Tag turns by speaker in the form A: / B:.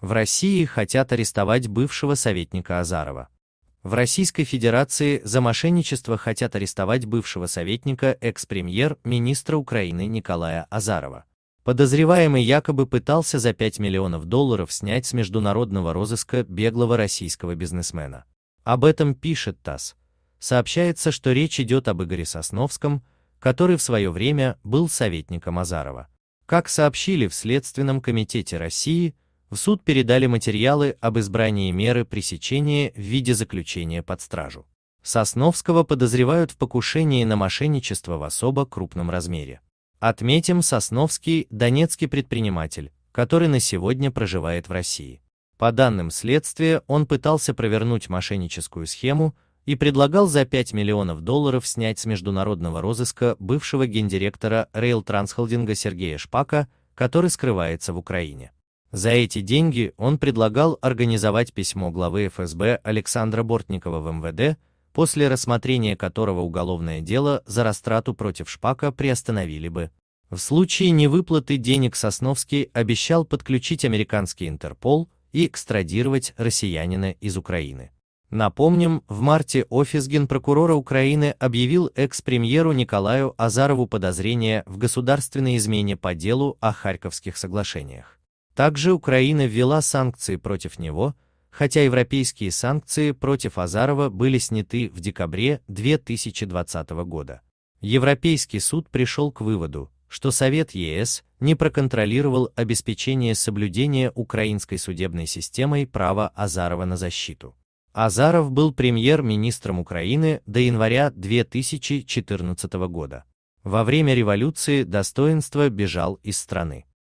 A: В России хотят арестовать бывшего советника Азарова. В Российской Федерации за мошенничество хотят арестовать бывшего советника экс-премьер-министра Украины Николая Азарова. Подозреваемый якобы пытался за 5 миллионов долларов снять с международного розыска беглого российского бизнесмена. Об этом пишет ТАСС. Сообщается, что речь идет об Игоре Сосновском, который в свое время был советником Азарова. Как сообщили в Следственном комитете России, в суд передали материалы об избрании меры пресечения в виде заключения под стражу. Сосновского подозревают в покушении на мошенничество в особо крупном размере. Отметим Сосновский – донецкий предприниматель, который на сегодня проживает в России. По данным следствия, он пытался провернуть мошенническую схему и предлагал за 5 миллионов долларов снять с международного розыска бывшего гендиректора Рейл Трансхолдинга Сергея Шпака, который скрывается в Украине. За эти деньги он предлагал организовать письмо главы ФСБ Александра Бортникова в МВД, после рассмотрения которого уголовное дело за растрату против Шпака приостановили бы. В случае невыплаты денег Сосновский обещал подключить американский Интерпол и экстрадировать россиянина из Украины. Напомним, в марте офис генпрокурора Украины объявил экс-премьеру Николаю Азарову подозрение в государственной измене по делу о Харьковских соглашениях. Также Украина ввела санкции против него, хотя европейские санкции против Азарова были сняты в декабре 2020 года. Европейский суд пришел к выводу, что Совет ЕС не проконтролировал обеспечение соблюдения украинской судебной системой права Азарова на защиту. Азаров был премьер-министром Украины до января 2014 года. Во время революции достоинство бежал из страны.